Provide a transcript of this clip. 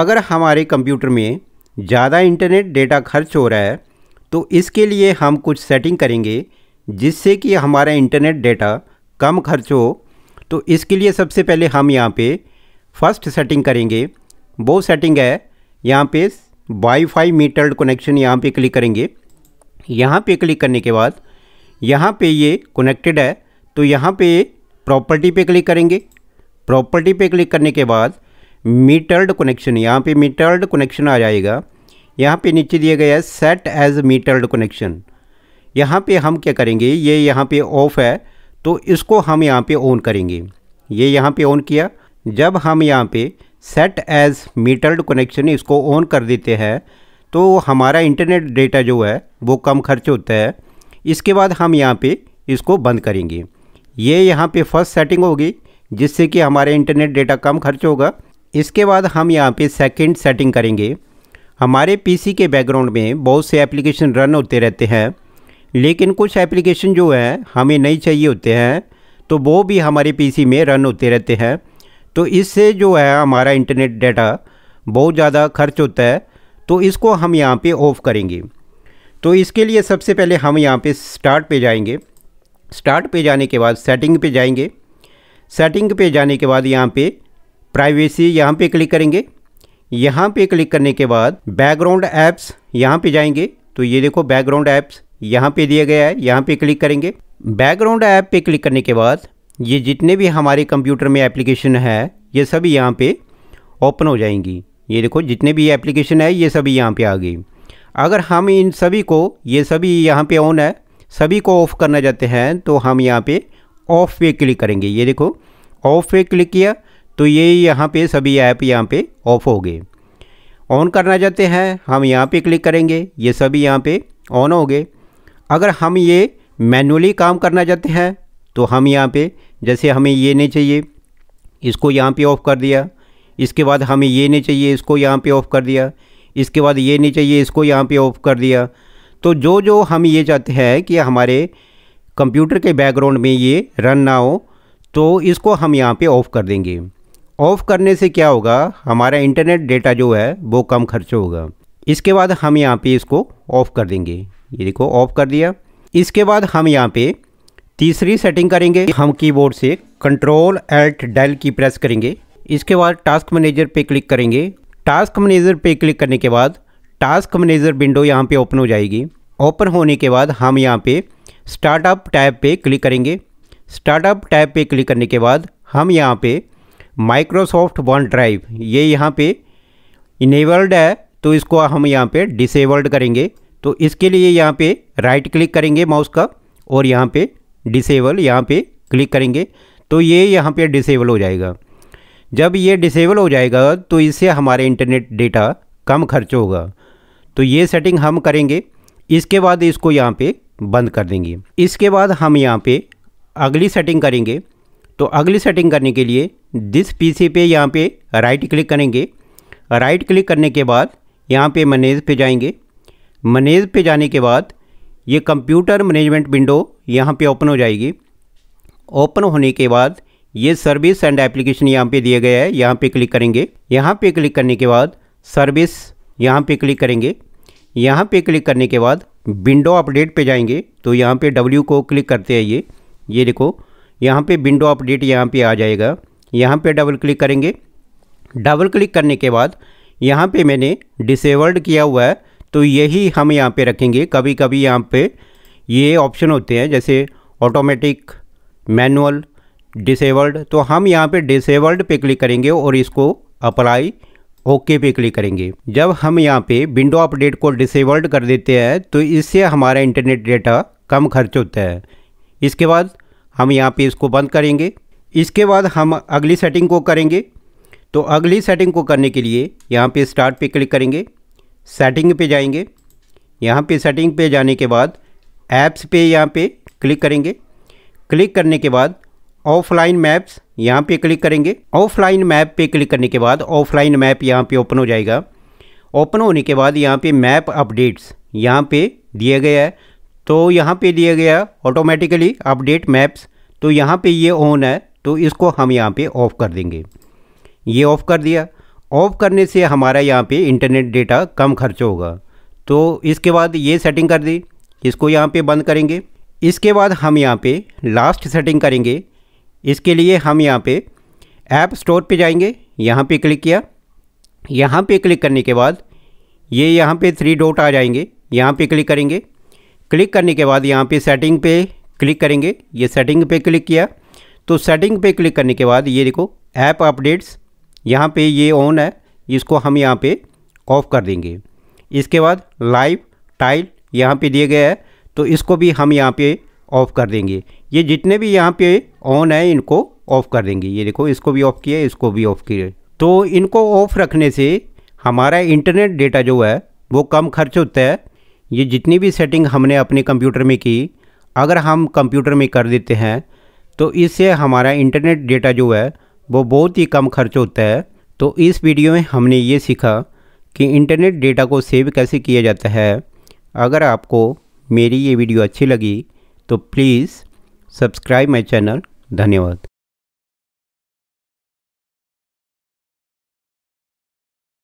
अगर हमारे कंप्यूटर में ज़्यादा इंटरनेट डेटा खर्च हो रहा है तो इसके लिए हम कुछ सेटिंग करेंगे जिससे कि हमारा इंटरनेट डेटा कम खर्च हो तो इसके लिए सबसे पहले हम यहाँ पे फर्स्ट सेटिंग करेंगे वो सेटिंग है यहाँ पे वाईफाई मीटर्ड कनेक्शन यहाँ पे क्लिक करेंगे यहाँ पे क्लिक करने के बाद यहाँ पे ये कनेक्टेड है तो यहाँ पे प्रॉपर्टी पे क्लिक करेंगे प्रॉपर्टी पे क्लिक करने के बाद मीटर्ड कनेक्शन यहाँ पे मीटर्ड कनेक्शन आ जाएगा यहाँ पे नीचे दिया गया है सेट एज मीटर्ड कनेक्शन यहाँ पे हम क्या करेंगे ये यहाँ पे ऑफ है तो इसको हम यहाँ पे ऑन करेंगे ये यहाँ पे ऑन किया जब हम यहाँ पे सेट एज मीटर्ड कनेक्शन इसको ऑन कर देते हैं तो हमारा इंटरनेट डेटा जो है वो कम खर्च होता है इसके बाद हम यहाँ पे इसको बंद करेंगे ये यहाँ पे फर्स्ट सेटिंग होगी जिससे कि हमारे इंटरनेट डेटा कम खर्च होगा इसके बाद हम यहाँ पे सेकंड सेटिंग करेंगे हमारे पीसी के बैकग्राउंड में बहुत से एप्लीकेशन रन होते रहते हैं लेकिन कुछ एप्लीकेशन जो है हमें नहीं चाहिए होते हैं तो वो भी हमारे पीसी में रन होते रहते हैं तो इससे जो है हमारा इंटरनेट डाटा बहुत ज़्यादा खर्च होता है तो इसको हम यहाँ पर ऑफ़ करेंगे तो इसके लिए सबसे पहले हम यहाँ पर स्टार्ट पे जाएंगे स्टार्ट पे जाने के बाद सेटिंग पे जाएंगे सेटिंग पे जाने के बाद यहाँ पे प्राइवेसी यहाँ पे क्लिक करेंगे यहाँ पे क्लिक करने के बाद बैकग्राउंड ऐप्स यहाँ पे जाएंगे तो ये देखो बैकग्राउंड ऐप्स यहाँ पे दिया गया है यहाँ पे क्लिक करेंगे बैकग्राउंड ऐप पे क्लिक करने के बाद ये जितने भी हमारे कंप्यूटर में एप्लीकेशन है ये सभी यहाँ पे ओपन हो जाएंगी ये देखो जितने भी एप्लीकेशन है ये सभी यहाँ पे आ गई अगर हम इन सभी को ये सभी यहाँ पे ऑन है सभी को ऑफ़ करना चाहते हैं तो हम यहाँ पे ऑफ़ पे क्लिक करेंगे ये देखो ऑफ़ पे क्लिक किया तो ये यहाँ पे सभी ऐप यहाँ पे ऑफ हो गए ऑन करना चाहते हैं हम यहाँ पे क्लिक करेंगे ये सभी यहाँ पे ऑन हो गए अगर हम ये मैनुअली काम करना चाहते हैं तो हम यहाँ पे जैसे हमें ये नहीं चाहिए इसको यहाँ पे ऑफ़ कर दिया इसके बाद हमें ये नहीं चाहिए इसको यहाँ पे ऑफ़ कर दिया इसके बाद ये नहीं चाहिए इसको यहाँ पे ऑफ़ कर दिया तो जो जो हम ये चाहते हैं कि हमारे कंप्यूटर के बैकग्राउंड में ये रन ना हो तो इसको हम यहाँ पे ऑफ़ कर देंगे ऑफ़ करने से क्या होगा हमारा इंटरनेट डेटा जो है वो कम खर्च होगा इसके बाद हम यहाँ पे इसको ऑफ़ कर देंगे ये देखो ऑफ़ कर दिया इसके बाद हम यहाँ पे तीसरी सेटिंग करेंगे हम कीबोर्ड से कंट्रोल एल्ट डेल की प्रेस करेंगे इसके बाद टास्क मैनेजर पे क्लिक करेंगे टास्क मैनेजर पे क्लिक करने के बाद टास्क मैनेजर विंडो यहाँ पे ओपन हो जाएगी ओपन होने के बाद हम यहाँ पे स्टार्टअप टैब पे क्लिक करेंगे स्टार्टअप टैब पे क्लिक करने के बाद हम यहाँ पे माइक्रोसॉफ्ट वन ड्राइव ये यहाँ पे इनेबल्ड है तो इसको हम यहाँ पे डिसेबल्ड करेंगे तो इसके लिए यहाँ पे राइट क्लिक करेंगे माउस का और यहाँ पे डिसेबल यहाँ पे क्लिक करेंगे तो ये यहाँ पे डिसेबल हो जाएगा जब ये डिसेबल हो जाएगा तो इससे हमारे इंटरनेट डेटा कम खर्च होगा तो ये सेटिंग हम करेंगे इसके बाद इसको यहाँ पर बंद कर देंगे इसके बाद हम यहाँ पर अगली सेटिंग करेंगे तो अगली सेटिंग करने के लिए जिस पीसी पे यहाँ पे राइट क्लिक करेंगे राइट क्लिक करने के बाद यहाँ पे मनेज पे जाएंगे मनेज पे जाने के बाद ये कंप्यूटर मैनेजमेंट विंडो यहाँ पे ओपन हो जाएगी ओपन होने के बाद ये सर्विस एंड एप्लीकेशन यहाँ पे दिया गया है यहाँ पे क्लिक करेंगे यहाँ पे क्लिक करने के बाद सर्विस यहाँ पे क्लिक करेंगे यहाँ पे क्लिक करने के बाद विंडो अपडेट पे जाएंगे तो यहाँ पे डब्ल्यू को क्लिक करते हैं ये ये देखो यहाँ पे विंडो अपडेट यहाँ पे आ जाएगा यहाँ पे डबल क्लिक करेंगे डबल क्लिक करने के बाद यहाँ पे मैंने डिसेबल्ड किया हुआ है तो यही हम यहाँ पे रखेंगे कभी कभी यहाँ पे ये ऑप्शन होते हैं जैसे ऑटोमेटिक मैनुअल डिसेबल्ड तो हम यहाँ पे डिसेबल्ड पे क्लिक करेंगे और इसको अप्लाई ओके पे क्लिक करेंगे जब हम यहाँ पे विंडो अपडेट को डिसेबल्ड कर देते हैं तो इससे हमारा इंटरनेट डेटा कम खर्च होता है इसके बाद हम यहाँ पे इसको बंद करेंगे इसके बाद हम अगली सेटिंग को करेंगे तो अगली सेटिंग को करने के लिए यहाँ पे स्टार्ट पे क्लिक करेंगे सेटिंग पे जाएंगे यहाँ पे सेटिंग पे जाने के बाद ऐप्स पे यहाँ पे क्लिक करेंगे क्लिक करने के बाद ऑफलाइन मैप्स यहाँ पे क्लिक करेंगे ऑफलाइन मैप पे क्लिक करने के बाद ऑफलाइन मैप यहाँ पे ओपन हो जाएगा ओपन होने के बाद यहाँ पे मैप अपडेट्स यहाँ पे दिया गया है तो यहाँ पे दिया गया ऑटोमेटिकली अपडेट मैप्स तो यहाँ पे ये ऑन है तो इसको हम यहाँ पे ऑफ़ कर देंगे ये ऑफ़ कर दिया ऑफ़ करने से हमारा यहाँ पे इंटरनेट डेटा कम खर्च होगा तो इसके बाद ये सेटिंग कर दी इसको यहाँ पे बंद करेंगे इसके बाद हम यहाँ पे लास्ट सेटिंग करेंगे इसके लिए हम यहाँ पे ऐप स्टोर पे जाएंगे यहाँ पे क्लिक किया यहाँ पे क्लिक करने के बाद ये यहाँ पे थ्री डॉट आ जाएंगे यहाँ पे क्लिक करेंगे क्लिक करने के बाद यहाँ पे सेटिंग पे क्लिक करेंगे ये सेटिंग पे क्लिक किया तो सेटिंग पे क्लिक करने के बाद ये देखो ऐप अपडेट्स यहाँ पे ये ऑन है इसको हम यहाँ पे ऑफ कर देंगे इसके बाद लाइव टाइल यहाँ पे दिए गए है तो इसको भी हम यहाँ पे ऑफ़ कर देंगे ये जितने भी यहाँ पे ऑन है इनको ऑफ़ कर देंगे ये देखो इसको भी ऑफ़ किया इसको भी ऑफ़ किया तो इनको ऑफ़ रखने से हमारा इंटरनेट डेटा जो है वो कम खर्च होता है ये जितनी भी सेटिंग हमने अपने कंप्यूटर में की अगर हम कंप्यूटर में कर देते हैं तो इससे हमारा इंटरनेट डेटा जो है वो बहुत ही कम खर्च होता है तो इस वीडियो में हमने ये सीखा कि इंटरनेट डेटा को सेव कैसे किया जाता है अगर आपको मेरी ये वीडियो अच्छी लगी तो प्लीज़ सब्सक्राइब माई चैनल धन्यवाद